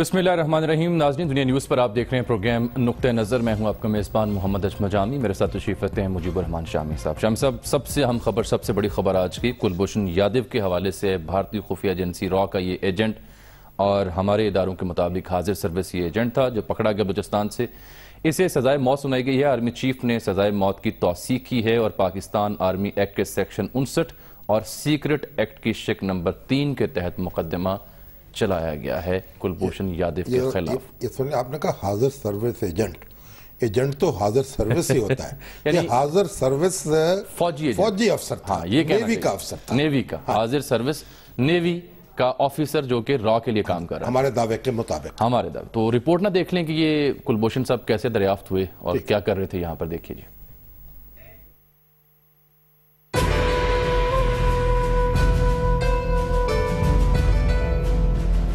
रहीम नाजन दुनिया न्यूज़ पर आप देख रहे हैं प्रोग्राम नुक़ नज़र मैं हूँ आपका मेज़बान मोहम्मद अजम जामी मेरे साथ तशीफ हैं हैं रहमान शामी साहब शाम साहब सबसे हम खबर सबसे बड़ी खबर आज की कुलभूषण यादव के हवाले से भारतीय खुफिया एजेंसी रॉ का ये एजेंट और हमारे इदारों के मुताबिक हाजिर सर्विस ये एजेंट था जो पकड़ा गया बलोचस्तान से इसे सजाए मौत सुनाई गई है आर्मी चीफ ने सजाए मौत की तोसी की है और पाकिस्तान आर्मी एक्ट के सेक्शन उनसठ और सीक्रेट एक्ट की शिक नंबर तीन के तहत मुकदमा चलाया गया है कुलभूषण यादव के खिलाफ ये सुनिए आपने कहा हाजिर सर्विस एजेंट एजेंट तो हाजिर सर्विस ही होता है यानी हाजिर सर्विस फौजी फौजी अफसर था हाँ, ये नेवी का अफसर था नेवी का हाँ। हाजिर सर्विस नेवी का ऑफिसर जो कि रॉ के लिए काम कर रहा है हमारे दावे के मुताबिक हमारे दावे तो रिपोर्ट ना देख लें कि ये कुलभूषण साहब कैसे दरियाफ्त हुए और क्या कर रहे थे यहाँ पर देखिए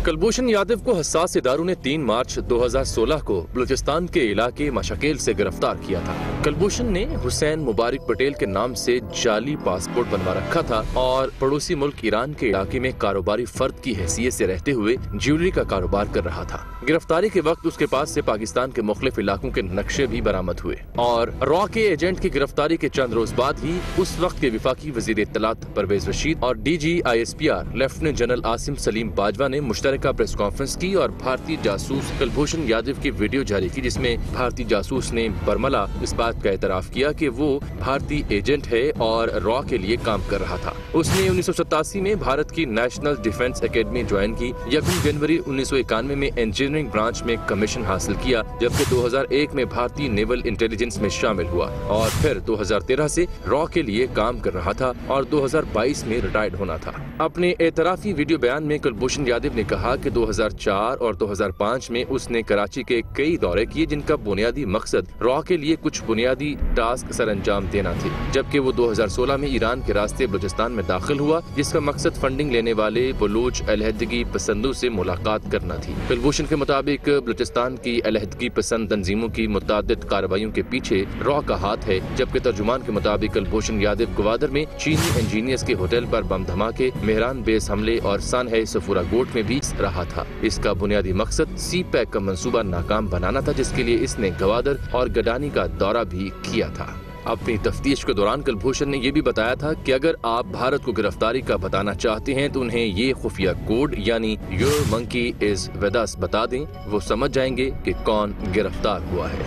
कलभूषण यादव को हसास इदारों ने 3 मार्च 2016 को बलूचिस्तान के इलाके मशाकेल से गिरफ्तार किया था कलभूषण ने हुसैन मुबारक पटेल के नाम से जाली पासपोर्ट बनवा रखा था और पड़ोसी मुल्क ईरान के इलाके में कारोबारी फर्द की हैसियत से रहते हुए ज्वेलरी का कारोबार कर रहा था गिरफ्तारी के वक्त उसके पास से पाकिस्तान के मुख्तलिफ इलाकों के नक्शे भी बरामद हुए और रॉ के एजेंट की गिरफ्तारी के चंद रोज बाद ही उस वक्त के विफाकी वजीर इतलात परवेज रशीद और D G I S P R lieutenant general Asim Saleem Bajwa ने मुश्तर का प्रेस कॉन्फ्रेंस की और भारतीय जासूस कुलभूषण यादव की वीडियो जारी की जिसमें भारतीय जासूस ने बर्मला इस बात का एतराफ किया कि वो भारतीय एजेंट है और रॉ के लिए काम कर रहा था उसने उन्नीस में भारत की नेशनल डिफेंस अकेडमी ज्वाइन की यकम जनवरी उन्नीस में इंजीनियरिंग ब्रांच में कमीशन हासिल किया जबकि 2001 में भारतीय नेवल इंटेलिजेंस में शामिल हुआ और फिर 2013 से रॉ के लिए काम कर रहा था और 2022 में रिटायर्ड होना था अपने एतराफी वीडियो बयान में कुलभूषण यादव ने कहा कहा कि 2004 और 2005 में उसने कराची के कई दौरे किए जिनका बुनियादी मकसद रॉ के लिए कुछ बुनियादी टास्क अंजाम देना थी जबकि वो 2016 में ईरान के रास्ते बलुचिस्तान में दाखिल हुआ जिसका मकसद फंडिंग लेने वाले बलूच अलहदगी पसंदों से मुलाकात करना थी कुलभूषण के मुताबिक बलुचिस्तान की अलहदगी पसंद तंजीमों की मुतद कार्रवाई के पीछे रॉ का हाथ है जबकि तर्जुमान के मुताबिक कुलभूषण यादव गवादर में चीनी इंजीनियर्स के होटल पर बम धमाके मेहरान बेस हमले और सन है सफूरा गोट में भी रहा था इसका बुनियादी मकसद सी पैक का मंसूबा नाकाम बनाना था जिसके लिए इसने गवादर और गडानी का दौरा भी किया था अपनी तफ्तीश के दौरान कुलभूषण ने यह भी बताया था कि अगर आप भारत को गिरफ्तारी का बताना चाहते हैं तो उन्हें ये खुफिया कोड यानी योर मंकी इज वेदास बता दें वो समझ जाएंगे कि कौन गिरफ्तार हुआ है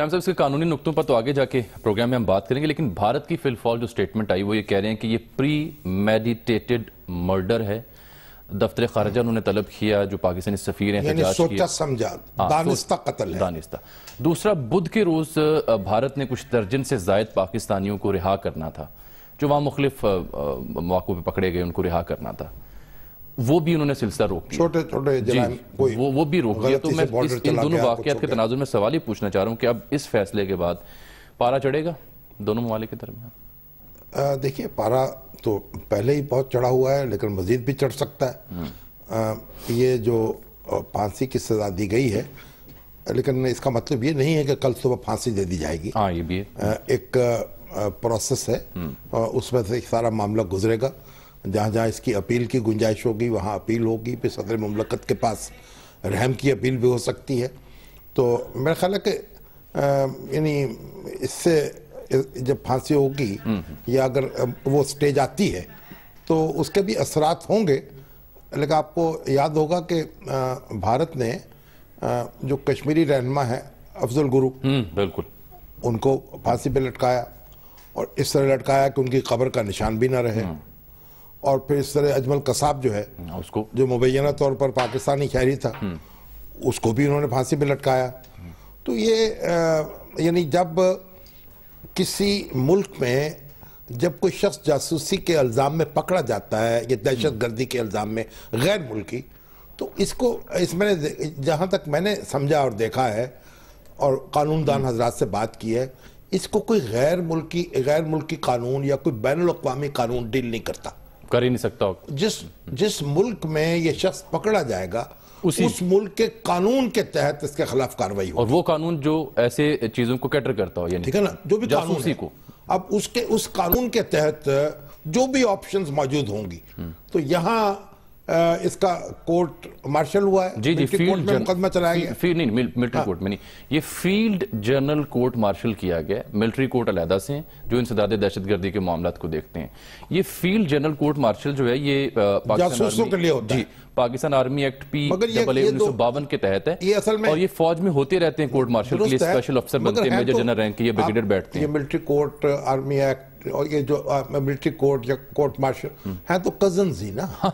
राम साहब इसके कानूनी नुकतों पर तो आगे जाके प्रोग्राम में हम बात करेंगे लेकिन भारत की फिलफॉल जो स्टेटमेंट आई वो ये कह रहे हैं कि ये प्री मेडिटेटेड मर्डर है दफ्तर खारजा उन्होंने तलब किया जो पाकिस्तानी सफ़ीर हाँ, है दानिस्ता दूसरा बुध के रोज़ भारत ने कुछ दर्जन से जायद पाकिस्तानियों को रिहा करना था जो वहां मुख्तफ मौक़ों पर पकड़े गए उनको रिहा करना था वो भी उन्होंने सिलसिला रोक छोटे छोटे वो वो भी रोक दिया तो मैं इस, इन दोनों वाकत के तनाजुर में सवाल ही पूछना चाह रहा हूँ कि अब इस फैसले के बाद पारा चढ़ेगा दोनों ममालिक के दरमियान देखिए पारा तो पहले ही बहुत चढ़ा हुआ है लेकिन मजीद भी चढ़ सकता है आ, हम्म। ये जो फांसी की सजा दी गई है लेकिन इसका मतलब ये नहीं है कि कल सुबह फांसी दे दी जाएगी हाँ ये भी है। एक प्रोसेस है हम्म। उसमें से सारा मामला गुजरेगा जहाँ जहाँ इसकी अपील की गुंजाइश होगी वहाँ अपील होगी फिर सदर ममलकत के पास रहम की अपील भी हो सकती है तो मेरा ख्याल है कि यानी इससे जब फांसी होगी या अगर वो स्टेज आती है तो उसके भी असरात होंगे लेकिन आपको याद होगा कि भारत ने जो कश्मीरी रहनमा है अफजल गुरु हम्म, बिल्कुल उनको फांसी पे लटकाया और इस तरह लटकाया कि उनकी कब्र का निशान भी ना रहे हम्म। और फिर इस तरह अजमल कसाब जो है हाँ, उसको जो मुबैना तौर पर पाकिस्तानी शहरी था हम्म। उसको भी उन्होंने फांसी पे लटकाया तो ये यानी जब किसी मुल्क में जब कोई शख्स जासूसी के इल्ज़ाम में पकड़ा जाता है या दहशत गर्दी के इल्ज़ाम में गैर मुल्की तो इसको इसमें जहाँ तक मैंने समझा और देखा है और कानून दान हम्म। हजरात से बात की है इसको कोई गैर मुल्की गैर मुल्की कानून या कोई बैन अवी कानून डील नहीं करता कर ही नहीं सकता जिस जिस मुल्क में ये शख्स पकड़ा जाएगा उस मुल्क के कानून के तहत इसके खिलाफ कार्रवाई हो और वो कानून जो ऐसे चीजों को कैटर करता हो ठीक है ना जो भी कानून को अब उसके उस कानून के तहत जो भी ऑप्शंस मौजूद होंगी हम्म। तो यहाँ इसका कोर्ट मार्शल हुआ है जी जी फील्ड मुकदमा चलाया गया फील्ड नहीं मिलिट्री कोर्ट हाँ। में नहीं ये फील्ड जनरल कोर्ट मार्शल किया गया मिलिट्री कोर्ट अलहदा से जो इन इंसदाद दहशतगर्दी के मामला को देखते हैं ये फील्ड जनरल कोर्ट मार्शल जो है ये जासूसों के लिए होता जी पाकिस्तान आर्मी एक्ट पी डबल उन्नीस बावन के तहत है ये असल में और ये फौज में होते रहते हैं कोर्ट मार्शल के लिए स्पेशल अफसर बनते हैं मेजर जनरल रैंक के ये ब्रिगेडियर बैठते हैं मिलिट्री कोर्ट आर्मी एक्ट और ये जो मिलिट्री कोर्ट या कोर्ट मार्शल है तो कजन ही ना हाँ,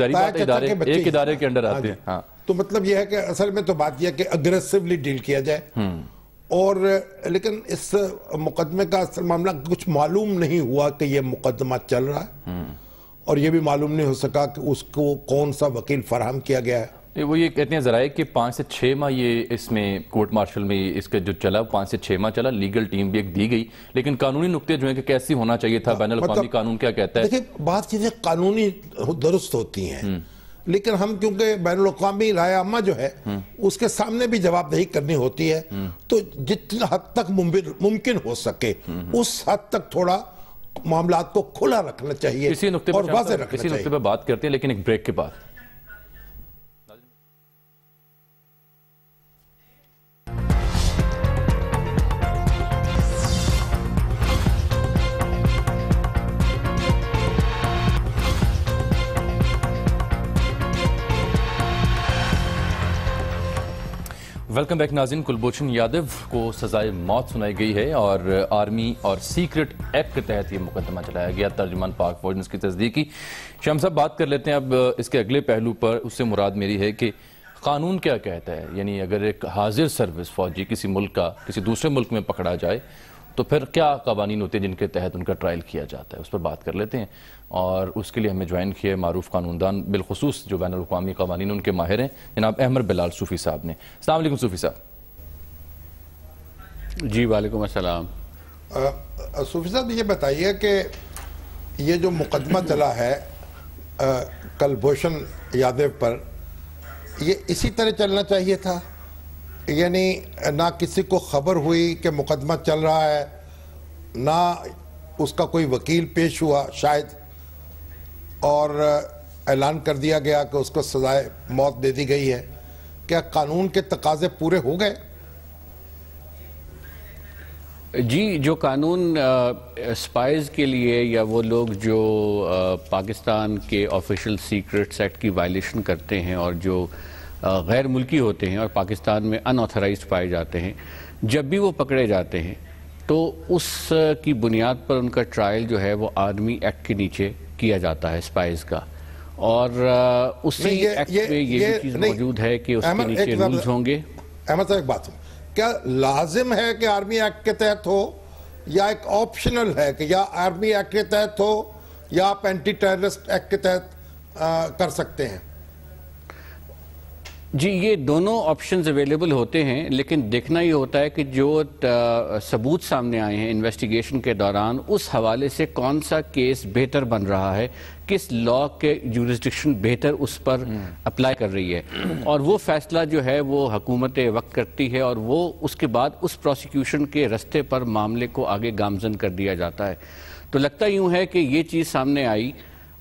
जारी एक इदारे के अंडर हाँ आते हैं हाँ। तो मतलब ये है कि असल में तो बात यह कि अग्रेसिवली डील किया जाए हम्म। और लेकिन इस मुकदमे का असल मामला कुछ मालूम नहीं हुआ कि यह मुकदमा चल रहा है हम्म। और ये भी मालूम नहीं हो सका कि उसको कौन सा वकील फराहम किया गया है वो ये कहते हैं जराए कि पाँच से छः माह ये इसमें कोर्ट मार्शल में इसका जो चला पाँच से छः माह चला लीगल टीम भी एक दी गई लेकिन कानूनी नुकते जो है कि कैसी होना चाहिए था बैन मतलब, कानून क्या कहता है देखिए बात चीज़ें कानूनी दुरुस्त होती हैं हम्म। लेकिन हम क्योंकि बैन अवी अम्मा जो है हम्म। उसके सामने भी जवाबदेही करनी होती है हम्म। तो जितना हद तक मुमकिन हो सके उस हद तक थोड़ा मामला को खुला रखना चाहिए इसी नुकते इसी नुकते पर बात करते हैं लेकिन एक ब्रेक के बाद वेलकम बैक नाजिन कुलभूषण यादव को सजाए मौत सुनाई गई है और आर्मी और सीक्रेट एक्ट के तहत ये मुकदमा चलाया गया तर्जमान पाक फौज ने इसकी तस्दीक की शाम साहब बात कर लेते हैं अब इसके अगले पहलू पर उससे मुराद मेरी है कि कानून क्या कहता है यानी अगर एक हाजिर सर्विस फौजी किसी मुल्क का किसी दूसरे मुल्क में पकड़ा जाए तो फिर क्या कवानीन होते हैं जिनके तहत उनका ट्रायल किया जाता है उस पर बात कर लेते हैं और उसके लिए हमें ज्वाइन किए मरूफ कानूनदान बिलखसूस जो बैन अवी कवानीन उनके माहिर हैं जनाब अहमद बिलाल सूफ़ी साहब ने अलैक्म सूफ़ी साहब जी वालेकुम असलम सूफ़ी साहब ये बताइए कि ये जो मुकदमा चला है कलभूषण यादव पर ये इसी तरह चलना चाहिए था यानी ना किसी को खबर हुई कि मुकदमा चल रहा है ना उसका कोई वकील पेश हुआ शायद और ऐलान कर दिया गया कि उसको सजाए मौत दे दी गई है क्या कानून के तकाजे पूरे हो गए जी जो कानून स्पाइज के लिए या वो लोग जो आ, पाकिस्तान के ऑफिशियल सीक्रेट एक्ट की वायलेशन करते हैं और जो गैर मुल्की होते हैं और पाकिस्तान में अनऑथराइज पाए जाते हैं जब भी वो पकड़े जाते हैं तो उस की बुनियाद पर उनका ट्रायल जो है वो आर्मी एक्ट के नीचे किया जाता है स्पाइज का और उसी ये, एक्ट ये, में ये, ये चीज़ मौजूद है कि उसके नीचे रूल्स होंगे अहमद साहब एक बात क्या लाजिम है कि आर्मी एक्ट के तहत हो या एक ऑप्शनल है कि या आर्मी एक्ट के तहत हो या आप एंटी टेररिस्ट एक्ट के तहत कर सकते हैं जी ये दोनों ऑप्शंस अवेलेबल होते हैं लेकिन देखना ये होता है कि जो सबूत सामने आए हैं इन्वेस्टिगेशन के दौरान उस हवाले से कौन सा केस बेहतर बन रहा है किस लॉ के जुरिस्टिक्शन बेहतर उस पर अप्लाई हम्म। कर रही है और वो फैसला जो है वो हकूमत वक्त करती है और वो उसके बाद उस प्रोसिक्यूशन के रस्ते पर मामले को आगे गामजन कर दिया जाता है तो लगता यूँ है कि ये चीज़ सामने आई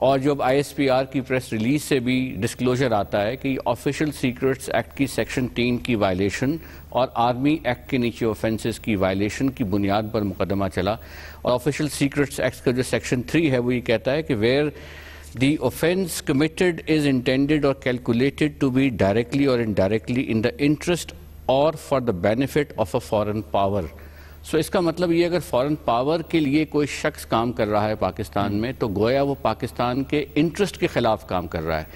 और जो अब आईएसपीआर की प्रेस रिलीज से भी डिस्क्लोजर आता है कि ऑफिशियल सीक्रेट्स एक्ट की सेक्शन तीन की वायलेशन और आर्मी एक्ट के नीचे ऑफेंसेस की वायलेशन की बुनियाद पर मुकदमा चला और ऑफिशियल सीक्रेट्स एक्ट का जो सेक्शन थ्री है वो ये कहता है कि where the offence committed is intended or calculated to be directly or indirectly in the interest or for the benefit of a foreign power so इसका मतलब ये अगर फॉरेन पावर के लिए कोई शख्स काम कर रहा है पाकिस्तान में तो गोया वो पाकिस्तान के इंटरेस्ट के ख़िलाफ़ काम कर रहा है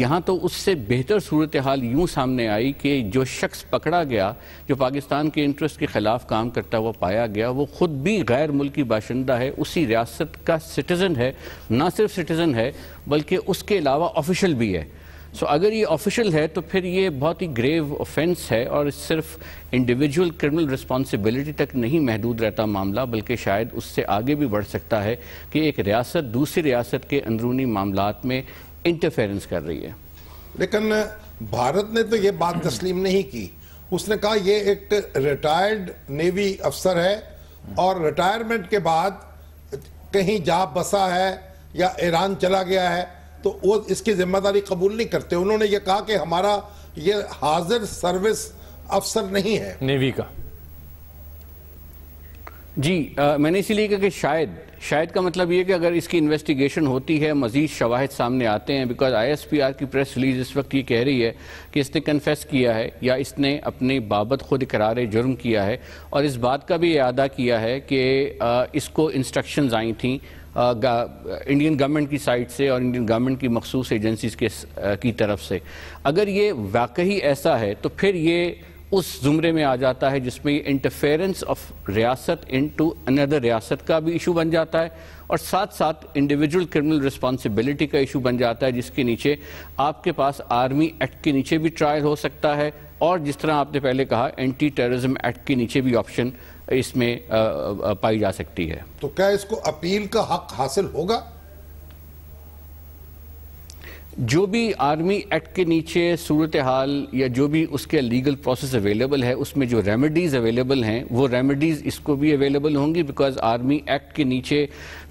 यहाँ तो उससे बेहतर सूरत हाल यूँ सामने आई कि जो शख्स पकड़ा गया जो पाकिस्तान के इंटरेस्ट के ख़िलाफ़ काम करता हुआ पाया गया वो ख़ुद भी गैर मुल्की बाशिंदा है उसी रियासत का सिटीज़न है ना सिर्फ सिटीज़न है बल्कि उसके अलावा ऑफिशल भी है सो so, अगर ये ऑफिशियल है तो फिर ये बहुत ही ग्रेव ऑफेंस है और सिर्फ इंडिविजुअल क्रिमिनल रिस्पॉन्सिबिलिटी तक नहीं महदूद रहता मामला बल्कि शायद उससे आगे भी बढ़ सकता है कि एक रियासत दूसरी रियासत के अंदरूनी मामला में इंटरफेरेंस कर रही है लेकिन भारत ने तो ये बात तस्लीम नहीं की उसने कहा यह एक रिटायर्ड नेवी अफसर है और रिटायरमेंट के बाद कहीं जा बसा है या ईरान चला गया है तो वो इसकी जिम्मेदारी कबूल नहीं करते उन्होंने ये कहा कि हमारा ये हाजिर सर्विस अफसर नहीं है नेवी का जी आ, मैंने इसीलिए कहा कि शायद शायद का मतलब ये कि अगर इसकी इन्वेस्टिगेशन होती है मजीद शवाहद सामने आते हैं बिकॉज आईएसपीआर की प्रेस रिलीज इस वक्त ये कह रही है कि इसने कन्फेस किया है या इसने अपने बाबत खुद करार जुर्म किया है और इस बात का भी अदा किया है कि आ, इसको इंस्ट्रक्शंस आई थी इंडियन गवर्नमेंट की साइड से और इंडियन गवर्नमेंट की मखसूस एजेंसीज के की तरफ से अगर ये वाकई ऐसा है तो फिर ये उस ज़ुमरे में आ जाता है जिसमें इंटरफेरेंस ऑफ रियासत इन टू अनदर रियासत का भी इशू बन जाता है और साथ साथ इंडिविजुअल क्रिमिनल रिस्पॉन्सिबिलिटी का इशू बन जाता है जिसके नीचे आपके पास आर्मी एक्ट के नीचे भी ट्रायल हो सकता है और जिस तरह आपने पहले कहा एंटी टेररिज्म एक्ट के नीचे भी ऑप्शन इसमें पाई जा सकती है तो क्या इसको अपील का हक हासिल होगा जो भी आर्मी एक्ट के नीचे सूरत हाल या जो भी उसके लीगल प्रोसेस अवेलेबल है उसमें जो रेमेडीज़ अवेलेबल हैं वो रेमेडीज़ इसको भी अवेलेबल होंगी बिकॉज आर्मी एक्ट के नीचे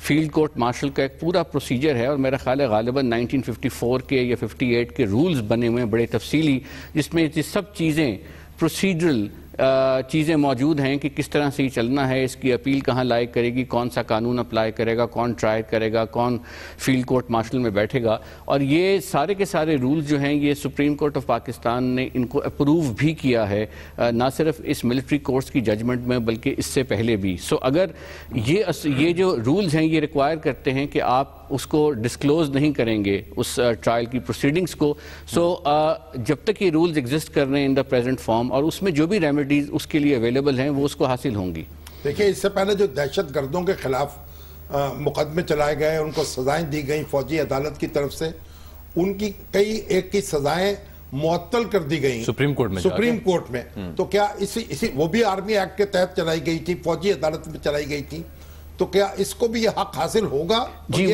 फील्ड कोर्ट मार्शल का एक पूरा प्रोसीजर है और मेरा ख्याल है गालिबा 1954 के या 58 के रूल्स बने हुए हैं बड़े तफसीली जिसमें जिस सब चीज़ें प्रोसीजरल चीज़ें मौजूद हैं कि किस तरह से ये चलना है इसकी अपील कहाँ लायक करेगी कौन सा कानून अप्लाई करेगा कौन ट्राई करेगा कौन फील्ड कोर्ट मार्शल में बैठेगा और ये सारे के सारे रूल जो हैं ये सुप्रीम कोर्ट ऑफ पाकिस्तान ने इनको अप्रूव भी किया है ना सिर्फ इस मिलिट्री कोर्स की जजमेंट में बल्कि इससे पहले भी सो अगर ये ये जो रूल्स हैं ये रिक्वायर करते हैं कि आप उसको डिस्क्लोज नहीं करेंगे उस ट्रायल uh, की प्रोसीडिंग्स को सो so, uh, जब तक ये रूल्स एग्जिस्ट कर रहे हैं इन द प्रेजेंट फॉर्म और उसमें जो भी रेमेडीज उसके लिए अवेलेबल हैं वो उसको हासिल होंगी देखिए इससे पहले जो दहशत गर्दों के खिलाफ uh, मुकदमे चलाए गए उनको सजाएं दी गई फौजी अदालत की तरफ से उनकी कई एक की सजाएं मुअत्तल कर दी गई सुप्रीम कोर्ट में सुप्रीम कोर्ट में हम्म। तो क्या इसी इसी वो भी आर्मी एक्ट के तहत चलाई गई थी फौजी अदालत में चलाई गई थी तो क्या इसको भी ये हक हासिल होगा जी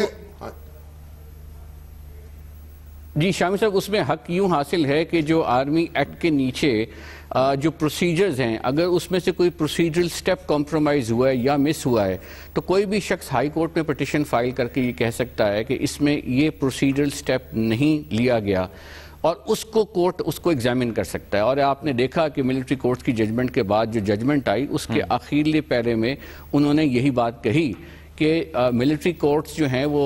जी शामी साहब उसमें हक यूँ हासिल है कि जो आर्मी एक्ट के नीचे जो प्रोसीजर्स हैं अगर उसमें से कोई प्रोसीजरल स्टेप कॉम्प्रोमाइज़ हुआ है या मिस हुआ है तो कोई भी शख्स हाई कोर्ट में पटिशन फाइल करके ये कह सकता है कि इसमें ये प्रोसीजरल स्टेप नहीं लिया गया और उसको कोर्ट उसको एग्जामिन कर सकता है और आपने देखा कि मिलिट्री कोर्ट की जजमेंट के बाद जो जजमेंट आई उसके हम्म। आखिरले पैरे में उन्होंने यही बात कही कि मिलिट्री कोर्ट्स जो हैं वो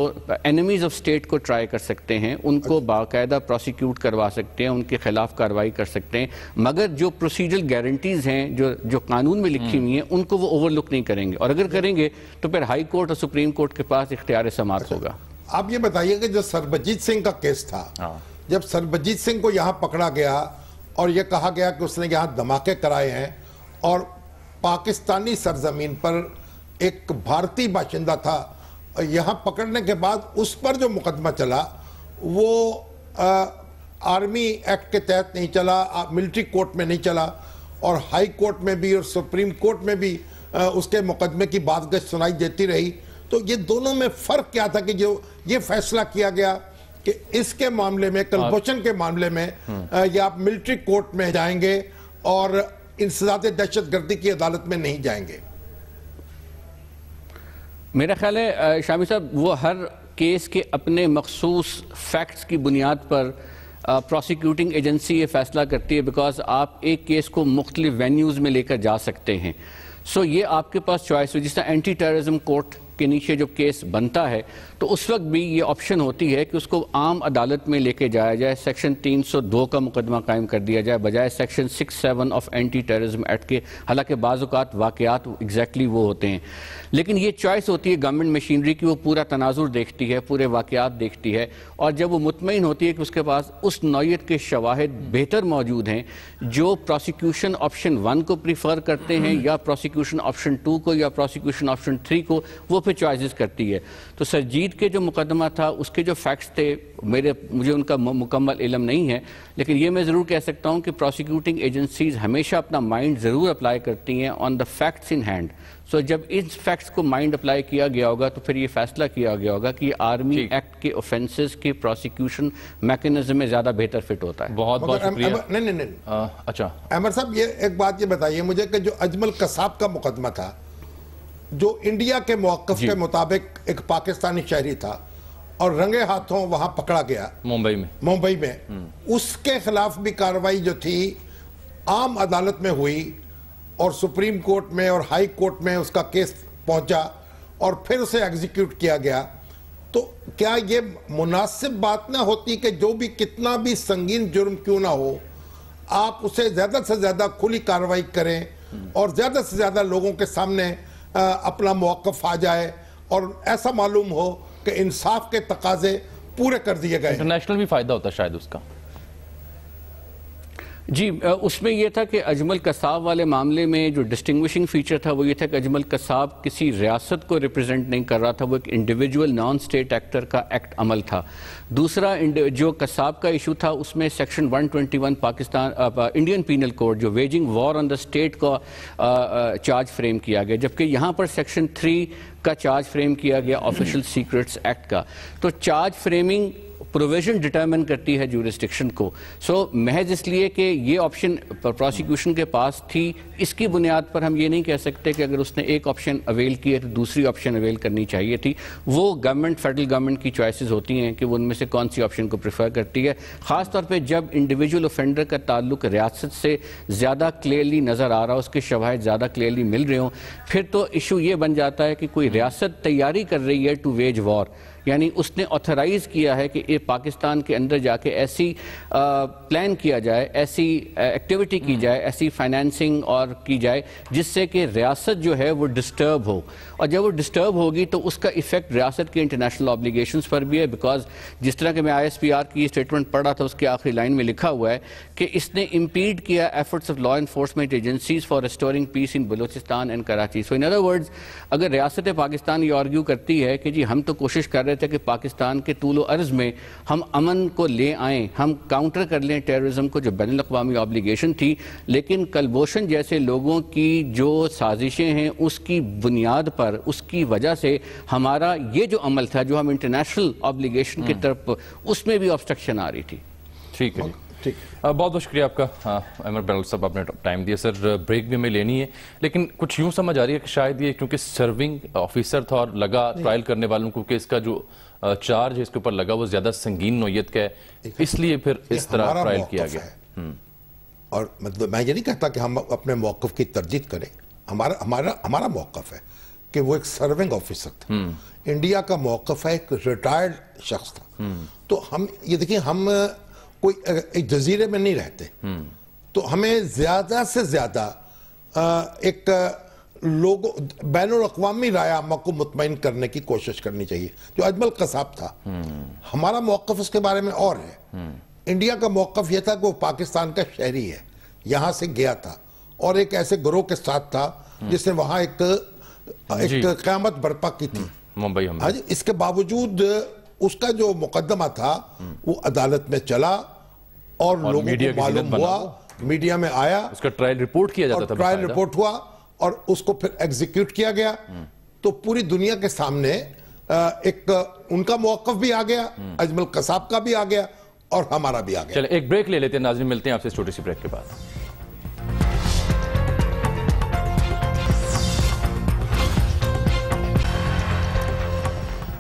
एनिमीज़ ऑफ स्टेट को ट्राई कर सकते हैं उनको अच्छा। बाकायदा प्रोसिक्यूट करवा सकते हैं उनके खिलाफ कार्रवाई कर सकते हैं मगर जो प्रोसीजरल गारंटीज़ हैं जो जो कानून में लिखी हम्म। हुई हैं उनको वो ओवरलुक नहीं करेंगे और अगर करेंगे तो फिर हाई कोर्ट और सुप्रीम कोर्ट के पास इख्तियार समाप्त अच्छा। होगा आप ये बताइए कि जो सरबजीत सिंह का केस था हाँ। जब सरबजीत सिंह को यहाँ पकड़ा गया और यह कहा गया कि उसने यहाँ धमाके कराए हैं और पाकिस्तानी सरजमीन पर एक भारतीय बाशिंदा था यहाँ पकड़ने के बाद उस पर जो मुकदमा चला वो आ, आर्मी एक्ट के तहत नहीं चला मिलिट्री कोर्ट में नहीं चला और हाई कोर्ट में भी और सुप्रीम कोर्ट में भी आ, उसके मुकदमे की बात गज सुनाई देती रही तो ये दोनों में फ़र्क क्या था कि जो ये फैसला किया गया कि इसके मामले में कलभूषण के मामले में हम्म। या आप मिलिट्री कोर्ट में जाएंगे और इंसदात दहशत गर्दी की अदालत में नहीं जाएंगे मेरा ख्याल है शामी साहब वो हर केस के अपने मखसूस फैक्ट्स की बुनियाद पर प्रोसिक्यूटिंग एजेंसी ये फैसला करती है बिकॉज आप एक केस को मुख्तलिफ वेन्यूज़ में लेकर जा सकते हैं सो so, ये आपके पास चॉइस हुई जिस तरह एंटी टेररिज्म कोर्ट के नीचे जब केस बनता है तो उस वक्त भी ये ऑप्शन होती है कि उसको आम अदालत में लेके जाया जाए सेक्शन 302 का मुकदमा कायम कर दिया जाए बजाय section 67 of anti terrorism act के हालांकि बाज़ात वाकयात एग्जैक्टली वो होते हैं लेकिन ये चॉइस होती है गवर्नमेंट मशीनरी की वो पूरा तनाजुर देखती है पूरे वाकयात देखती है और जब वो मुतमिन होती है कि उसके पास उस नौीयत के शवाहद बेहतर मौजूद हैं जो प्रोसिक्यूशन ऑप्शन वन को प्रीफर करते हैं या प्रोसिक्यूशन ऑप्शन टू को या प्रोसिक्यूशन ऑप्शन थ्री को वो फिर चॉइस करती है तो सरजीत के जो मुकदमा था उसके जो फैक्ट्स थे मेरे मुझे उनका मुकम्मल इलम नहीं है लेकिन ये मैं ज़रूर कह सकता हूँ कि प्रोसिक्यूटिंग एजेंसीज़ हमेशा अपना माइंड ज़रूर अप्लाई करती हैं on the facts in hand so so, जब इस फैक्ट्स को माइंड अप्लाई किया गया होगा तो फिर ये फैसला किया गया होगा कि आर्मी एक्ट के ऑफेंसेस के प्रोसिक्यूशन मैकेनिज्म में ज्यादा बेहतर फिट होता है बहुत बहुत शुक्रिया नहीं नहीं नहीं अच्छा अमर साहब ये एक बात ये बताइए मुझे कि जो अजमल कसाब का मुकदमा था जो इंडिया के मौकफ के मुताबिक एक पाकिस्तानी शहरी था और रंगे हाथों वहां पकड़ा गया मुंबई में मुंबई में हम्म। उसके खिलाफ भी कार्रवाई जो थी आम अदालत में हुई और सुप्रीम कोर्ट में और हाई कोर्ट में उसका केस पहुंचा और फिर उसे एग्जीक्यूट किया गया तो क्या ये मुनासिब बात ना होती कि जो भी कितना भी संगीन जुर्म क्यों ना हो आप उसे ज़्यादा से ज़्यादा खुली कार्रवाई करें और ज़्यादा से ज़्यादा लोगों के सामने अपना मौक़ आ जाए और ऐसा मालूम हो कि इंसाफ के तकाजे पूरे कर दिए गए इंटरनेशनल भी फ़ायदा होता शायद उसका जी उसमें यह था कि अजमल कसाब वाले मामले में जो डिस्टिंग्विशिंग फीचर था वो ये था कि अजमल कसाब किसी रियासत को रिप्रेजेंट नहीं कर रहा था वो एक इंडिविजुअल नॉन स्टेट एक्टर का एक्ट अमल था दूसरा जो कसाब का इशू था उसमें section 121 Pakistan Indian penal code जो waging war on the state का चार्ज फ्रेम किया गया जबकि यहाँ पर सेक्शन थ्री का चार्ज फ्रेम किया गया ऑफिशियल सीक्रेट्स एक्ट का तो चार्ज फ्रेमिंग प्रोविजन डिटर्मिन करती है जूरिस्टिक्शन को सो so, महज इसलिए कि ये ऑप्शन प्रोसिक्यूशन के पास थी इसकी बुनियाद पर हम ये नहीं कह सकते कि अगर उसने एक ऑप्शन अवेल किया तो दूसरी ऑप्शन अवेल करनी चाहिए थी वो गवर्नमेंट फेडरल गवर्नमेंट की चॉइसेस होती हैं कि वो उनमें से कौन सी ऑप्शन को प्रेफर करती है ख़ासतौर पर जब इंडिविजुअल ऑफेंडर का ताल्लुक रियासत से ज़्यादा क्लियरली नज़र आ रहा है उसके शवाहद ज़्यादा क्लियरली मिल रहे हों फिर तो इशू ये बन जाता है कि कोई रियासत तैयारी कर रही है टू वेज वॉर यानी उसने ऑथराइज किया है कि ये पाकिस्तान के अंदर जाके ऐसी प्लान किया जाए ऐसी एक्टिविटी की हम्म। जाए ऐसी फाइनेंसिंग और की जाए जिससे कि रियासत जो है वो डिस्टर्ब हो और जब वो डिस्टर्ब होगी तो उसका इफेक्ट रियासत के इंटरनेशनल ऑब्लिगेशंस पर भी है बिकॉज जिस तरह के मैं आईएसपीआर की स्टेटमेंट पढ़ा था उसके आखिरी लाइन में लिखा हुआ है कि इसने इम्पीड किया efforts of law enforcement agencies for restoring peace in Balochistan and Karachi so in other words अगर रियासत पाकिस्तान ये आर्ग्यू करती है कि जी हम तो कोशिश कर रहे थे कि पाकिस्तान के तूल अर्ज़ में हम अमन को ले आए हम काउंटर कर लें टेररिज्म को जो बैन अवी ऑब्लिगेशन थी लेकिन कलबोशन जैसे लोगों की जो साजिशें हैं उसकी बुनियाद पर उसकी वजह से हमारा ये जो अमल था जो हम इंटरनेशनल ऑब्लीगेशन की हम्म। तरफ उसमें भी ऑब्स्ट्रक्शन आ रही थी ठीक है ठीक बहुत बहुत शुक्रिया आपका अमर हाँ, बैनल साहब आपने टाइम दिया सर ब्रेक भी हमें लेनी है लेकिन कुछ यूँ समझ आ रही है कि शायद ये क्योंकि सर्विंग ऑफिसर था और लगा ट्रायल करने वालों को कि इसका जो चार्ज है इसके ऊपर लगा वो ज़्यादा संगीन नोयत का है इसलिए फिर इस तरह ट्रायल किया गया हम्म। और मतलब मैं ये नहीं कहता कि हम अपने मौकफ़ की तरजीह करें हमारा हमारा हमारा मौकफ है कि वो एक सर्विंग ऑफिसर था हम्म। इंडिया का मौकफ है एक रिटायर्ड शख्स था हम्म। तो हम ये देखिए हम कोई एक जजीरे में नहीं रहते हम्म। तो हमें ज़्यादा से ज़्यादा एक लोगों बैन अवी राय आमा को मुतमिन करने की कोशिश करनी चाहिए जो अजमल कसाब था हम्म। हमारा मौकफ उसके बारे में और है हम्म। इंडिया का मौक़ यह था कि वो पाकिस्तान का शहरी है यहां से गया था और एक ऐसे ग्रोह के साथ था जिसने वहां एक एक क्यामत बर्पा की थी मुंबई हाँ इसके बावजूद उसका जो मुकदमा था वो अदालत में चला और, और लोगों को मालूम हुआ मीडिया में आया उसका ट्रायल रिपोर्ट किया जाता था ट्रायल रिपोर्ट हुआ और उसको फिर एग्जीक्यूट किया गया हम्म। तो पूरी दुनिया के सामने एक उनका मौकफ भी आ गया हम्म। अजमल कसाब का भी आ गया और हमारा भी आ गया चले एक ब्रेक ले लेते हैं नाजिम मिलते हैं आपसे छोटी सी ब्रेक के बाद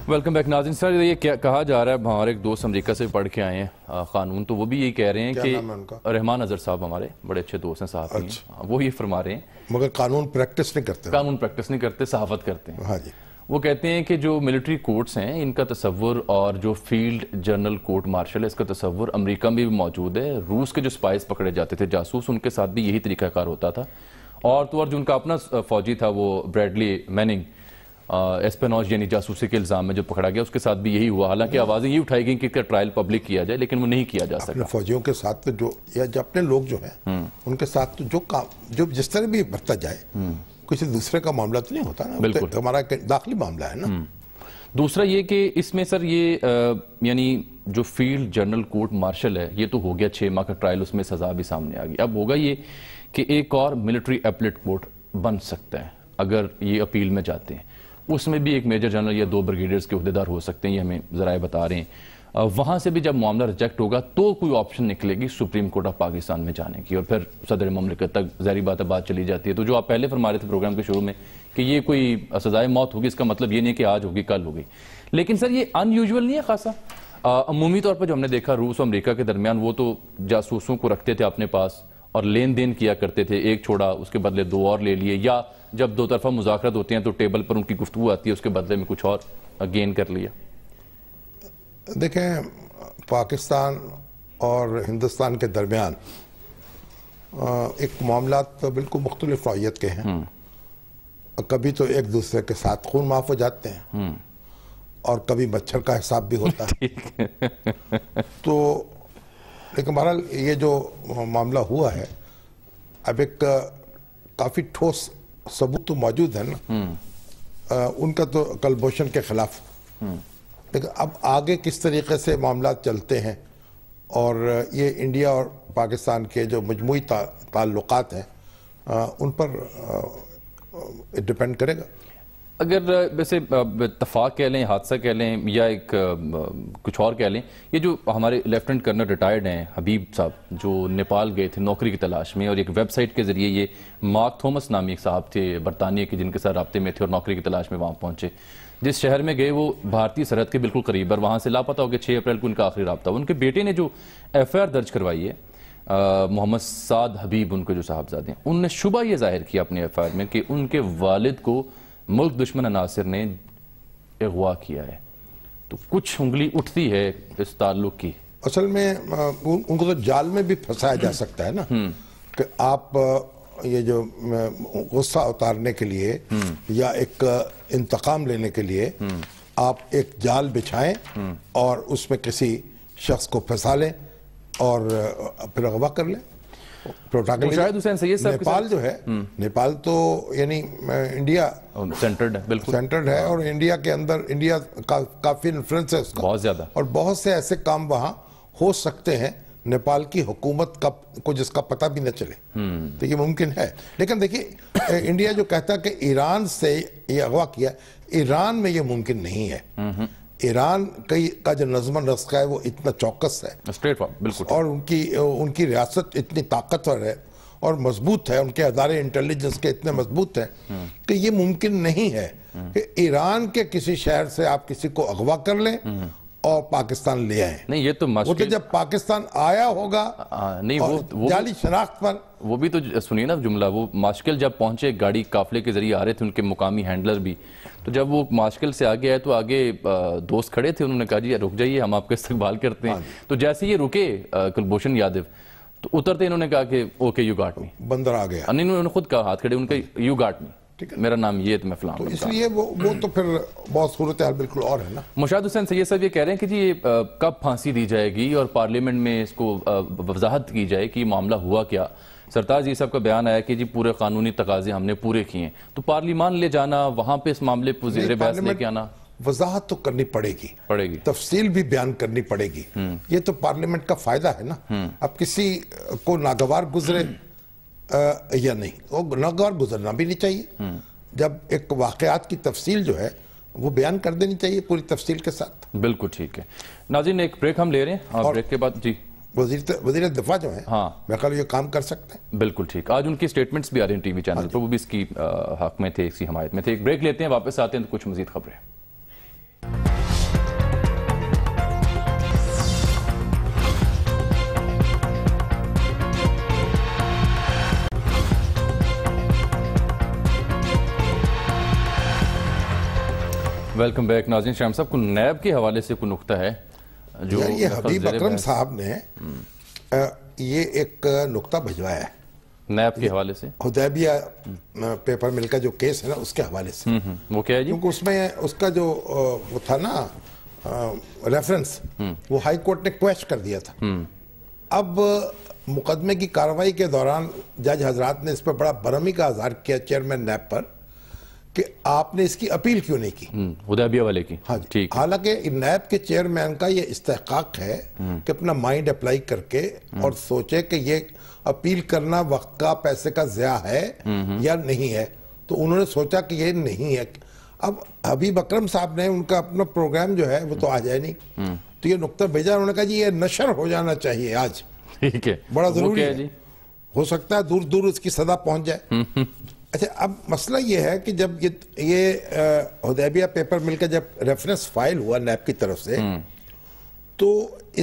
वेलकम बैक नाजिन सर ये क्या कहा जा रहा है हमारे एक दोस्त अमेरिका से पढ़ के आए हैं कानून तो वो भी यही कह रहे हैं कि रहमान अजहर साहब हमारे बड़े अच्छे दोस्त हैं साहब अच्छा। वो ये फरमा रहे हैं मगर कानून प्रैक्टिस नहीं करते कानून प्रैक्टिस नहीं करते सहाफत करते हैं हाँ जी वो कहते हैं कि जो मिलिट्री कोर्ट्स हैं इनका तस्वुर और जो फील्ड जनरल कोर्ट मार्शल है इसका तस्वुर अमरीका में भी मौजूद है रूस के जो स्पाइस पकड़े जाते थे जासूस उनके साथ भी यही तरीकाकार होता था और तो और जो उनका अपना फौजी था वो ब्रैडली मैनिंग एस्पेनॉज यानी जासूसी के इल्ज़ाम में जो पकड़ा गया उसके साथ भी यही हुआ हालांकि हम्म। आवाज़ें ये उठाई गई कि ट्रायल पब्लिक किया जाए लेकिन वो नहीं किया जा सकता फौजियों के साथ तो जो या जो अपने लोग जो हैं हम्म। उनके साथ तो जो काम जो जिस तरह भी बरता जाए हम्म। किसी दूसरे का मामला तो नहीं होता ना बिल्कुल तो हमारा दाखिली मामला है ना दूसरा ये कि इसमें सर ये यानी जो फील्ड जनरल कोर्ट मार्शल है ये तो हो गया छः माह का ट्रायल उसमें सजा भी सामने आ गई अब होगा ये कि एक और मिलिट्री एपलेट कोर्ट बन सकते हैं अगर ये अपील में जाते हैं उसमें भी एक मेजर जनरल या दो ब्रिगेडियर्स के अहदेदार हो सकते हैं ये हमें ज़रा बता रहे हैं वहाँ से भी जब मामला रिजेक्ट होगा तो कोई ऑप्शन निकलेगी सुप्रीम कोर्ट ऑफ पाकिस्तान में जाने की और फिर सदर ममलिकत तक जहरी बात बात चली जाती है तो जो आप पहले फरमा रहे थे प्रोग्राम के शुरू में कि ये कोई सजाए मौत होगी इसका मतलब ये नहीं कि आज होगी कल होगी लेकिन सर ये अनयूजल नहीं है खासा अमूमी तौर पर जो हमने देखा रूस और अमरीका के दरमियान वो तो जासूसों को रखते थे अपने पास और लेन देन किया करते थे एक छोड़ा उसके बदले दो और ले लिए या जब दो तरफा मुजाकरत होते हैं तो टेबल पर उनकी गुफ्तु आती है उसके बदले में कुछ और गेन कर लिया देखें पाकिस्तान और हिंदुस्तान के दरमियान एक मामला तो बिल्कुल मुख्तलिफ नौीत के हैं हम्म। कभी तो एक दूसरे के साथ खून माफ हो जाते हैं हम्म। और कभी मच्छर का हिसाब भी होता है तो लेकिन बहरहाल ये जो मामला हुआ है अब एक काफ़ी ठोस सबूत तो मौजूद है ना आ, हम्म। उनका तो कलभूषण के खिलाफ हम्म। लेकिन अब आगे किस तरीके से मामला चलते हैं और ये इंडिया और पाकिस्तान के जो मजमू ता, ताल्लुक हैं उन पर डिपेंड करेगा अगर वैसे इतफाक़ कह लें हादसा कह लें या एक कुछ और कह लें ये जो हमारे लेफ्टिनेंट कर्नल रिटायर्ड हैं हबीब साहब जो नेपाल गए थे नौकरी की तलाश में और एक वेबसाइट के ज़रिए ये मार्क थॉमस नामी एक साहब थे बरतानिया के जिनके साथ रबते में थे और नौकरी की तलाश में वहाँ पहुँचे जिस शहर में गए वो भारतीय सरहद के बिल्कुल करीब और वहाँ से लापता हो गया छः अप्रैल को उनका आखिरी रबता उनके बेटे ने जो एफ दर्ज करवाई है मोहम्मद साद हबीब उनके जो साहबजादे हैं उनने शुबा ये जाहिर किया अपने एफ में कि उनके वालद को मुल्क दुश्मन अनासर ने अगवा किया है तो कुछ उंगली उठती है इस ताल्लुक की असल में उनको तो जाल में भी फंसाया जा सकता है ना हम्म। कि आप ये जो गुस्सा उतारने के लिए हम्म। या एक इंतकाम लेने के लिए हम्म। आप एक जाल बिछाएं और उसमें किसी शख्स को फंसा लें और फिर अगवा कर लें तो नेपाल जो है हम्म। नेपाल तो यानी इंडिया सेंटर्ड है बिल्कुल सेंटर्ड है और इंडिया के अंदर इंडिया का काफी इन्फ्लुएंस है उसका बहुत ज्यादा और बहुत से ऐसे काम वहाँ हो सकते हैं नेपाल की हुकूमत का को जिसका पता भी न चले हम्म। तो ये मुमकिन है लेकिन देखिए इंडिया जो कहता है कि ईरान से ये अगवा किया ईरान में ये मुमकिन नहीं है हम्म, ईरान कई का जो नजमन रस्का है वो इतना चौकस है बिल्कुल और उनकी उनकी रियासत इतनी ताकतवर है और मजबूत है उनके अदारे इंटेलिजेंस के इतने मजबूत हैं कि ये मुमकिन नहीं है कि ईरान के किसी शहर से आप किसी को अगवा कर लें और पाकिस्तान ले आए नहीं ये तो वो तो जब पाकिस्तान आया होगा आ, नहीं वो, वो जाली शनाख्त पर वो भी तो सुनिए ना जुमला वो माशकिल जब पहुंचे गाड़ी काफले के जरिए आ रहे थे उनके मुकामी हैंडलर भी तो जब वो माशकिल से आगे आए तो आगे दोस्त खड़े थे उन्होंने कहा जी रुक जाइए हम आपका इस्तेमाल करते हैं हाँ तो जैसे ये रुके कुलभूषण यादव तो उतरते इन्होंने कहा कि ओके यू गाट मी बंदर आ गया नहीं उन्होंने खुद कहा हाथ खड़े उनका यू गाट मी ठीक है मेरा नाम ये तो मैं तो इसलिए वो वो तो फिर बहुत सूरत हाल बिल्कुल और है ना मुशाद हुसैन सैद साहब ये कह रहे हैं कि जी ये कब फांसी दी जाएगी और पार्लियामेंट में इसको वजाहत की जाए कि मामला हुआ क्या सरताज ये सब का बयान आया कि जी पूरे कानूनी तकाजे हमने पूरे किए तो पार्लिमान ले जाना वहाँ पे इस मामले पर जेर बहस लेके आना वजाहत तो करनी पड़ेगी पड़ेगी तफसील भी बयान करनी पड़ेगी हम्म। ये तो पार्लियामेंट का फायदा है ना अब हम्म। किसी को नागवार गुजरे या नहीं वो गुनागार गुजरना भी नहीं चाहिए हम्म। जब एक वाकयात की तफसील जो है वो बयान कर देनी चाहिए पूरी तफसील के साथ बिल्कुल ठीक है नाजिन एक ब्रेक हम ले रहे हैं और ब्रेक के बाद जी वजीर वजीर दफा जो है हाँ मैं कल ये काम कर सकते हैं बिल्कुल ठीक आज उनकी स्टेटमेंट्स भी आ रही हैं टीवी चैनल हाँ पर वो भी इसकी हक में थे इसकी हमायत में थे एक ब्रेक लेते हैं वापस आते हैं तो कुछ मजीद खबरें वेलकम बैक नाजिन शाम साहब को नैब के हवाले से कोई नुकता है जो ये हबीब अक्रम साहब ने हम्म। ये एक नुकता भिजवाया है नैब के हवाले से हदैबिया पेपर मिल का जो केस है ना उसके हवाले से हम्म, हम्म। वो क्या है जी क्योंकि उसमें उसका जो वो था ना रेफरेंस वो हाई कोर्ट ने क्वेश्चन कर दिया था अब मुकदमे की कार्रवाई के दौरान जज हजरात ने इस पर बड़ा बरमी का आजार किया चेयरमैन नैब पर कि आपने इसकी अपील क्यों नहीं की हम्म, उदयबिया वाले की हाँ जी हालांकि नैब के चेयरमैन का ये इस्तेकाक है हम्म। कि अपना माइंड अप्लाई करके हम्म। और सोचे कि ये अपील करना वक्त का पैसे का ज़्या है या नहीं है तो उन्होंने सोचा कि ये नहीं है अब हबीब अक्रम साहब ने उनका अपना प्रोग्राम जो है वो तो आ जाए नहीं तो ये नुकता भेजा उन्होंने कहा जी ये नशर हो जाना चाहिए आज ठीक है बड़ा जरूरी है हो सकता है दूर दूर उसकी सदा पहुंच जाए अच्छा अब मसला ये है कि जब ये ये हदैबिया पेपर मिलकर जब रेफरेंस फाइल हुआ नैब की तरफ से हम्म। तो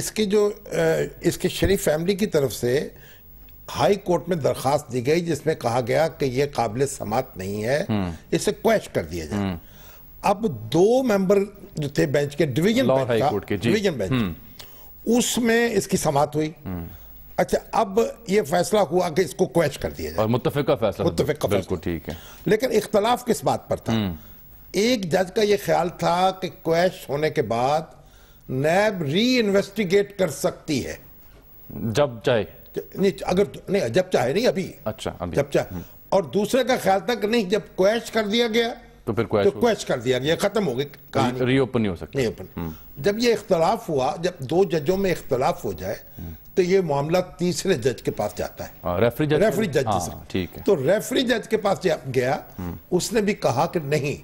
इसके जो आ, इसके शरीफ फैमिली की तरफ से हाई कोर्ट में दरखास्त दी गई जिसमें कहा गया कि ये काबिल समात नहीं है हम्म। इसे क्वेश कर दिया जाए हम्म। अब दो मेंबर जो थे बेंच के डिवीजन बेंच का डिवीजन बेंच उसमें इसकी समात हुई अच्छा अब यह फैसला हुआ कि इसको क्वैश कर दिया जाए और मुत्तफिक फैसला तो मुत्तफिक बिल्कुल ठीक है लेकिन इख्तलाफ किस बात पर था हम्म। एक जज का यह ख्याल था कि क्वैश होने के बाद नैब री इन्वेस्टिगेट कर सकती है जब चाहे नहीं अगर नहीं जब चाहे नहीं अभी अच्छा अभी जब चाहे हम्म। और दूसरे का ख्याल था कि नहीं जब क्वैच कर दिया गया तो फिर क्वेश्चन तो क्वेश्चन कर दिया गया खत्म हो गई कहानी रीओपन नहीं हो सकता रीओपन हम्म। जब ये इख्तलाफ हुआ जब दो जजों में इख्तलाफ हो जाए तो ये मामला तीसरे जज के पास जाता है रेफरी जज रेफरी जज ठीक है तो रेफरी जज के पास गया उसने भी कहा कि नहीं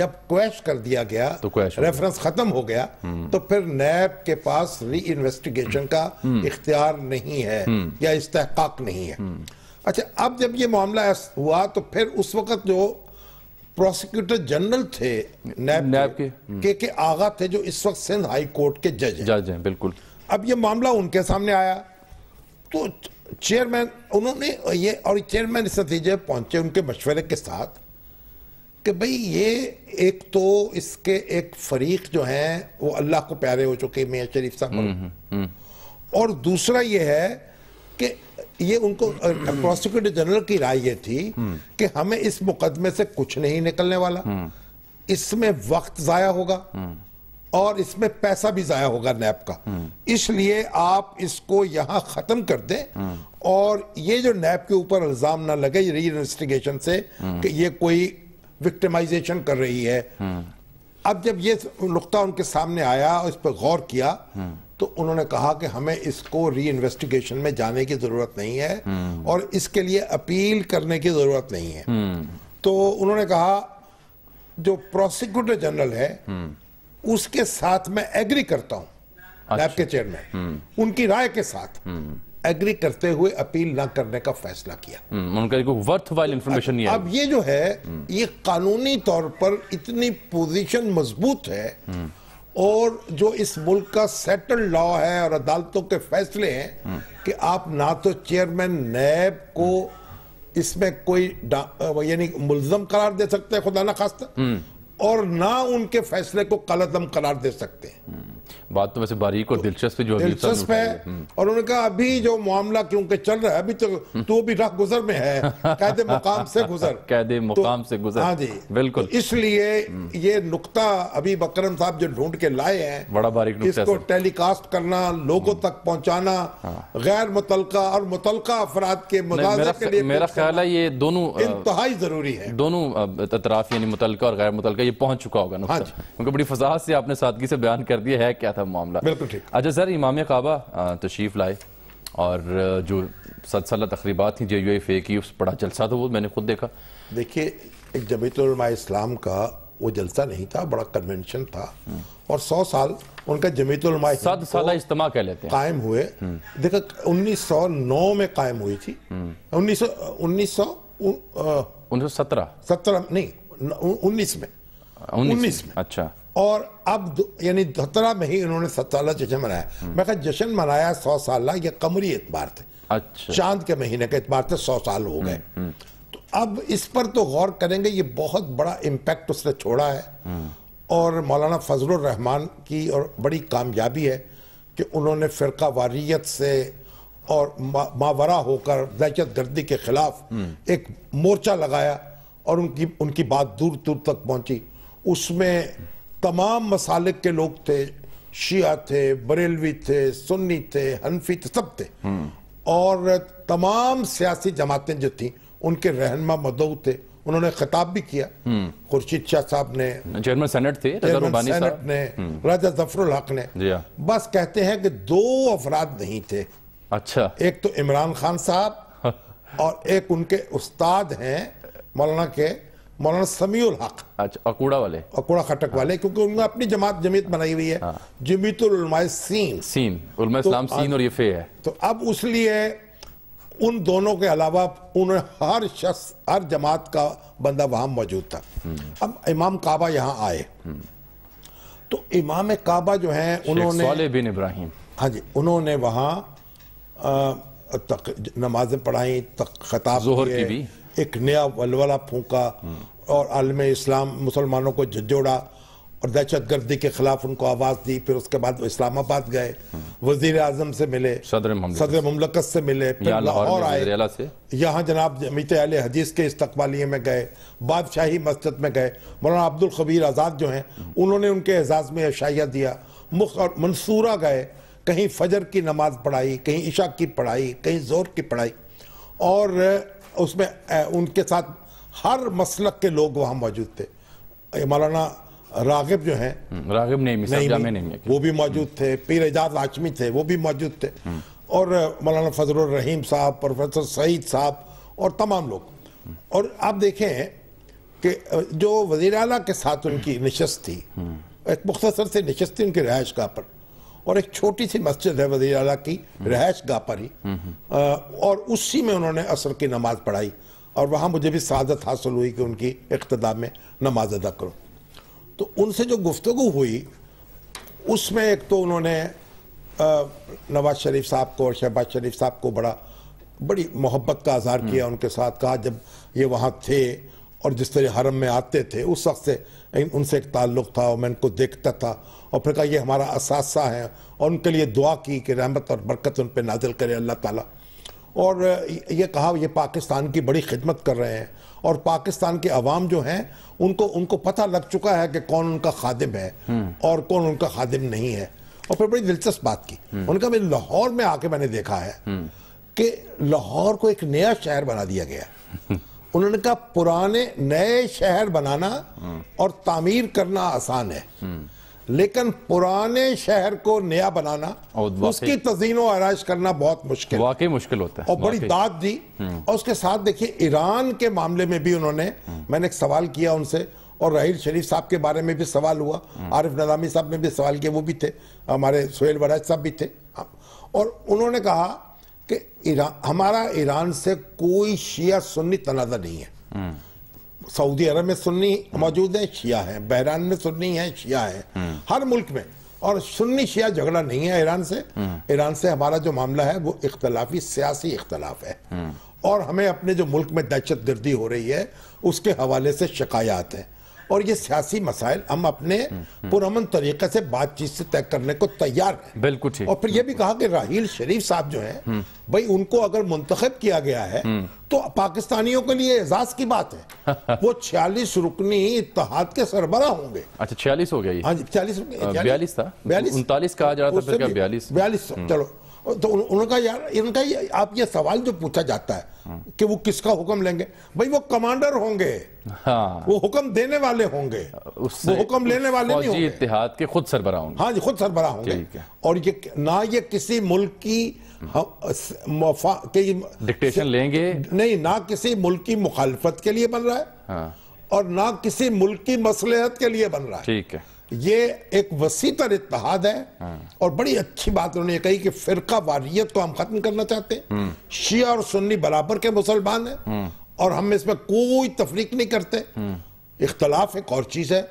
जब क्वेश कर दिया गया तो रेफरेंस खत्म हो गया हम्म। तो फिर नैब के पास री इन्वेस्टिगेशन का हम्म। इख्तियार नहीं है या इस्तेहकाक नहीं है अच्छा अब जब ये मामला हुआ तो फिर उस वक्त जो प्रोसिक्यूटर जनरल थे नैब, नैब के hmm. के, के आगा थे जो इस वक्त सिंध हाई कोर्ट के जज हैं जज हैं बिल्कुल अब ये मामला उनके सामने आया तो चेयरमैन उन्होंने ये और चेयरमैन इस नतीजे पहुंचे उनके मशवरे के साथ कि भाई ये एक तो इसके एक फरीक जो हैं वो अल्लाह को प्यारे हो चुके मियाँ शरीफ साहब हम्म, हम्म, हम्म। और दूसरा ये है कि ये उनको प्रोसिक्यूटर जनरल की राय ये थी कि हमें इस मुकदमे से कुछ नहीं निकलने वाला इसमें वक्त जाया होगा और इसमें पैसा भी जाया होगा नैप का इसलिए आप इसको यहां खत्म कर दें और ये जो नैप के ऊपर इल्जाम ना लगे री इन्वेस्टिगेशन से कि ये कोई विक्टिमाइजेशन कर रही है अब जब ये नुकता उनके सामने आया और इस पर गौर किया तो उन्होंने कहा कि हमें इसको री इन्वेस्टिगेशन में जाने की ज़रूरत नहीं है हम्म। और इसके लिए अपील करने की ज़रूरत नहीं है हम्म। तो उन्होंने कहा जो प्रोसिक्यूटर जनरल है हम्म। उसके साथ मैं एग्री करता हूं लैब अच्छा। के चेयरमैन उनकी राय के साथ एग्री करते हुए अपील ना करने का फैसला किया उनका वर्थ वाइल इन्फॉर्मेशन नहीं है अब ये जो है ये कानूनी तौर पर इतनी पोजीशन मजबूत है और जो इस मुल्क का सेटल लॉ है और अदालतों के फैसले हैं कि आप ना तो चेयरमैन नैब को इसमें कोई यानी मुलजम करार दे सकते हैं खुदा ना खास्ता हम्म। और ना उनके फैसले को कलदम करार दे सकते हैं बात तो वैसे बारीक और दिलचस्प जो दिलचस्प है और उन्होंने कहा अभी जो मामला क्योंकि चल रहा है अभी तो तो भी रख गुजर में है कैद मुकाम से गुजर कैद तो मुकाम तो, से गुजर हाँ जी बिल्कुल तो इसलिए हम्म। ये नुकता अभी बकरम साहब जो ढूंढ के लाए हैं बड़ा बारीक इसको टेलीकास्ट करना लोगों हम्म। तक पहुंचाना हाँ। गैर मुतल और मुतल अफराद के मुताबिक मेरा ख्याल है ये दोनों इंतहाई जरूरी है दोनों अतराफ यानी मुतल और गैर मुतल ये पहुंच चुका होगा ना हाँ क्योंकि बड़ी फसाहत से आपने सादगी से बयान कर दिया है क्या था मामला बिल्कुल ठीक अच्छा सर इमाम काबा तशरीफ लाए और जो सदसला तकरीबा थी जे यू एफ ए की उस बड़ा जलसा था वो मैंने खुद देखा देखिए एक जमीतलमा इस्लाम का वो जलसा नहीं था बड़ा कन्वेंशन था और सौ साल उनका जमीतलमा सात साल इज्तम कह लेते हैं कायम हुए हम्म। देखो 1909 में कायम हुई थी हम्म। उन्नीस सौ उन्नीस सौ सत्रह सत्रह नहीं उन्नीस में उन्नीस में अच्छा और अब यानी धतरा में ही इन्होंने सत्ताला जश्न मनाया हम्म। मैं कहा जश्न मनाया सौ साल ये कमरी एतबार थे अच्छा चांद के महीने के एतबार थे सौ साल हो हम्म, गए हम्म। तो अब इस पर तो गौर करेंगे ये बहुत बड़ा इम्पैक्ट उसने छोड़ा है और मौलाना फजल रहमान की और बड़ी कामयाबी है कि उन्होंने फ़िरका वारियत से और मावरा होकर दहशत गर्दी के खिलाफ एक मोर्चा लगाया और उनकी उनकी बात दूर दूर तक पहुंची उसमें तमाम मसालिक के लोग थे शिया थे बरेलवी थे सुन्नी थे हनफी थे सब थे और तमाम सियासी जमातें जो थी उनके रहनमा मदऊ थे उन्होंने खिताब भी किया हम्म। खुर्शीद शाह साहब ने चेयरमैन सेनेट थे सेनेट ने हम्म। राजा जफरुल हक ने हाँ। बस कहते हैं कि दो अफराद नहीं थे अच्छा एक तो इमरान खान साहब और एक उनके उस्ताद हैं मौलाना के मौलाना समीउल हक अच्छा अकूड़ा वाले अकूड़ा खटक वाले क्योंकि उनका अपनी जमात जमीत बनाई हुई है हाँ। जमीतुलमाए सीन सीन तो इस्लाम तो सीन और ये फे है तो अब उसलिए उन दोनों के अलावा उन्हें हर शख्स हर जमात का बंदा वहां मौजूद था हम्म। अब इमाम काबा यहाँ आए हम्म। तो इमाम काबा जो है उन्होंने बिन इब्राहिम हाँ जी उन्होंने वहां नमाजें पढ़ाई खताब की भी एक नया वलवला फूका हम्म। और आलम इस्लाम मुसलमानों को झंझोड़ा और दहशत गर्दी के खिलाफ उनको आवाज़ दी फिर उसके बाद इस्लामाबाद गए हम्म। वजीर अजम से मिले सदर ममलकत से मिले फिर लाहौर आए यहाँ जनाब अमित अल हदीस के इस्तबालिए में गए बादशाही मस्जिद में गए मौलाना अब्दुल खबीर आज़ाद जो हैं हम्म। उन्होंने उनके एजाज़ में अशाइया दिया मुख और मंसूरा गए कहीं फजर की नमाज पढ़ाई कहीं इशा की पढ़ाई कहीं जोर की पढ़ाई और उसमें उनके साथ हर मसलक के लोग वहाँ मौजूद थे मौलाना रागिब जो है हम्म, रागिब नहीं, नहीं, नहीं वो भी मौजूद थे पीर एजाज आचमी थे वो भी मौजूद थे हम्म। और मौलाना फजल रहीम साहब प्रोफेसर सईद साहब और तमाम लोग हम्म। और आप देखें कि जो वजीर अला के साथ उनकी नशस्त थी एक मुख्तसर से नशस्त थी उनकी रहायश गाह पर और एक छोटी सी मस्जिद है वजीर अला की रहायश गाह पर ही और उसी में उन्होंने असर की नमाज पढ़ाई और वहाँ मुझे भी सदत हासिल हुई कि उनकी इकतदा में नमाज अदा करो तो उनसे जो गुफ्तु हुई उसमें एक तो उन्होंने नवाज शरीफ साहब को और शहबाज शरीफ साहब को बड़ा बड़ी मोहब्बत का आज़ार किया हम्म। उनके साथ कहा जब ये वहाँ थे और जिस तरह हरम में आते थे उस वक्त से उनसे एक ताल्लुक़ था और मैं उनको देखता था और फिर कहा ये हमारा असासा है और उनके लिए दुआ की कि रहमत और बरकत उन पर नाजिल करे अल्लाह ताला और ये कहा ये पाकिस्तान की बड़ी खिदमत कर रहे हैं और पाकिस्तान के अवाम जो हैं उनको उनको पता लग चुका है कि कौन उनका खादिम है हम्म। और कौन उनका खादिम नहीं है और फिर बड़ी दिलचस्प बात की हम्म। उनका मैं लाहौर में आके मैंने देखा है हम्म। कि लाहौर को एक नया शहर बना दिया गया उन्होंने कहा पुराने नए शहर बनाना और तामीर करना आसान है लेकिन पुराने शहर को नया बनाना उसकी तजीन व करना बहुत मुश्किल वाकई मुश्किल होता है और बड़ी दाद दी हम्म। और उसके साथ देखिए ईरान के मामले में भी उन्होंने हम्म। मैंने एक सवाल किया उनसे और राहिल शरीफ साहब के बारे में भी सवाल हुआ हम्म। आरिफ नदामी साहब ने भी सवाल किया वो भी थे हमारे सुहेल बराज साहब भी थे और उन्होंने कहा कि ईरान हमारा ईरान से कोई शिया सुन्नी तनाजा नहीं है सऊदी अरब में सुन्नी मौजूद है शिया है बहरान में सुन्नी है शिया है हर मुल्क में और सुन्नी शिया झगड़ा नहीं है ईरान से ईरान से हमारा जो मामला है वो इख्तलाफी सियासी इख्तलाफ है और हमें अपने जो मुल्क में दहशत गर्दी हो रही है उसके हवाले से शिकायात है और ये सियासी मसाइल हम अपने पुरमन तरीके से बातचीत से तय करने को तैयार हैं बिल्कुल ठीक और फिर ये भी कहा कि राहील शरीफ साहब जो हैं भाई उनको अगर मुंतखब किया गया है हम्म। तो पाकिस्तानियों के लिए एजाज की बात है वो छियालीस रुकनी इतिहाद के सरबरा होंगे अच्छा छियालीस हो गया हाँ जी छियालीस बयालीस था बयालीस उनतालीस कहा जा रहा था बयालीस बयालीस हम्म। चलो तो उनका यार इनका ये, आप ये सवाल जो पूछा जाता है हाँ। कि वो किसका हुक्म लेंगे भाई वो कमांडर होंगे हाँ। वो हुक्म देने वाले होंगे वो हुक्म लेने वाले नहीं होंगे इतिहाद के खुद सरबरा होंगे हाँ जी खुद सरबरा होंगे और ये ना ये किसी मुल्क की डिक्टेशन हम्म। लेंगे नहीं ना किसी मुल्क की मुखालफत के लिए बन रहा है हाँ। और ना किसी मुल्क की मसलहत के लिए बन रहा है ठीक है ये एक वसी तर इतिहाद है हाँ। और बड़ी अच्छी बात उन्होंने कही कि फिरका वारियत को हम खत्म करना चाहते हैं हम्म। शिया और सुन्नी बराबर के मुसलमान हैं हम्म। और हम इसमें कोई तफरीक नहीं करते हम्म। इख्तलाफ एक और चीज़ है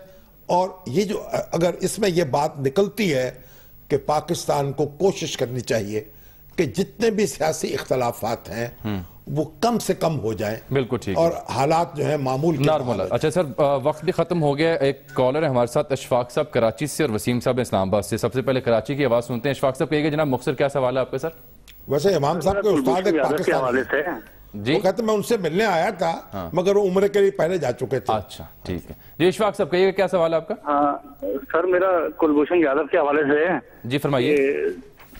और ये जो अगर इसमें यह बात निकलती है कि पाकिस्तान को कोशिश करनी चाहिए कि जितने भी सियासी इख्तलाफात हैं वो कम से कम हो जाए बिल्कुल ठीक और हालात जो है मामूल नॉर्मल अच्छा सर वक्त भी खत्म हो गया एक कॉलर है हमारे साथ अशफाक साहब कराची से और वसीम साहब इस्लामाबाद से सबसे पहले कराची की आवाज़ सुनते हैं अशफाक साहब कहिए जनाब मुख्तर क्या सवाल है आपका सर वैसे इमाम साहब के उस्ताद एक पाकिस्तान जी वो कहते मैं उनसे मिलने आया था हाँ। मगर वो उम्र के लिए पहले जा चुके थे अच्छा ठीक है जी इशफाक साहब कहिएगा क्या सवाल है आपका आ, सर मेरा कुलभूषण यादव के हवाले से है जी फरमाइए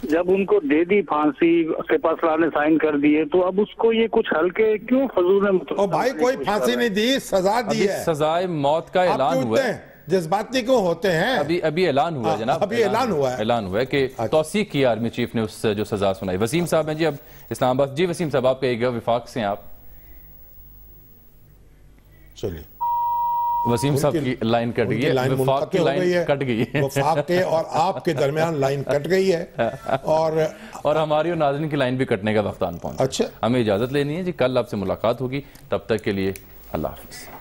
जब उनको दे दी फांसी सिपासला ने साइन कर दिए तो अब उसको ये कुछ हल्के क्यों फजूल में मतलब ओ भाई कोई फांसी नहीं दी सजा दी है सजाए मौत का ऐलान हुआ है जज्बाती क्यों होते हैं अभी अभी ऐलान हुआ है हाँ, जनाब अभी ऐलान हुआ है ऐलान हुआ है कि अच्छा। तोसी की आर्मी चीफ ने उस जो सजा सुनाई वसीम साहब हैं जी अब इस्लामाबाद जी वसीम साहब आप कहिएगा विफाक से आप चलिए वसीम साहब की लाइन कट गई है वफाक की लाइन कट गई है वफाक के और आपके दरमियान लाइन कट गई है और और हमारी और नाजरन की लाइन भी कटने का वक्त आन पहुंचा अच्छा हमें इजाज़त लेनी है जी कल आपसे मुलाकात होगी तब तक के लिए अल्लाह हाफिज़